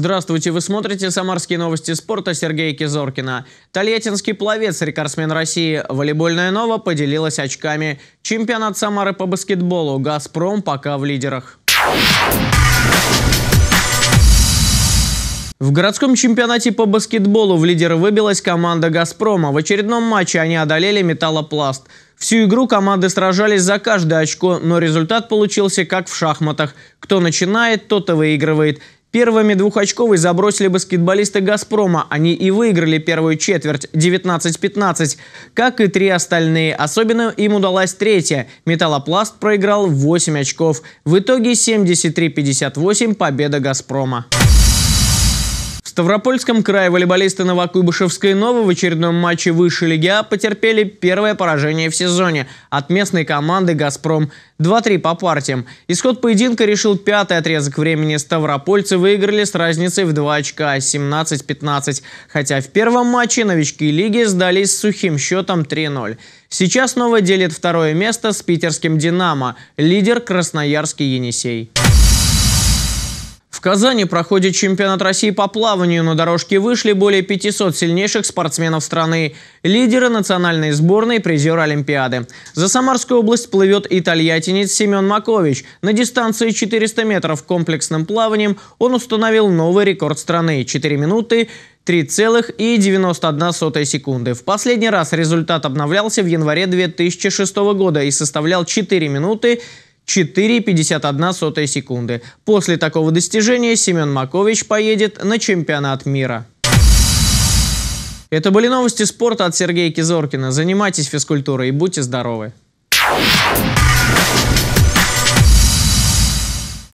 Здравствуйте, вы смотрите «Самарские новости спорта» Сергея Кизоркина. Тольяттинский пловец, рекордсмен России, волейбольная «Нова» поделилась очками. Чемпионат Самары по баскетболу «Газпром» пока в лидерах. В городском чемпионате по баскетболу в лидеры выбилась команда «Газпрома». В очередном матче они одолели «Металлопласт». Всю игру команды сражались за каждое очко, но результат получился как в шахматах. Кто начинает, тот и выигрывает. Первыми двухочковый забросили баскетболисты «Газпрома». Они и выиграли первую четверть 19-15, как и три остальные. Особенно им удалась третья. «Металлопласт» проиграл 8 очков. В итоге 73-58 победа «Газпрома». В Ставропольском крае волейболисты Новокуйбышевска и Нова в очередном матче высшей лиги а потерпели первое поражение в сезоне от местной команды «Газпром». 2-3 по партиям. Исход поединка решил пятый отрезок времени. Ставропольцы выиграли с разницей в 2 очка 17-15. Хотя в первом матче новички лиги сдались с сухим счетом 3-0. Сейчас «Нова» делит второе место с питерским «Динамо». Лидер – Красноярский «Енисей». В Казани проходит чемпионат России по плаванию. На дорожке вышли более 500 сильнейших спортсменов страны, лидеры национальной сборной, призеры Олимпиады. За Самарскую область плывет итальятинец Семен Макович. На дистанции 400 метров комплексным плаванием он установил новый рекорд страны – 4 минуты 3,91 секунды. В последний раз результат обновлялся в январе 2006 года и составлял 4 минуты 4,51 секунды. После такого достижения Семен Макович поедет на чемпионат мира. Это были новости спорта от Сергея Кизоркина. Занимайтесь физкультурой и будьте здоровы!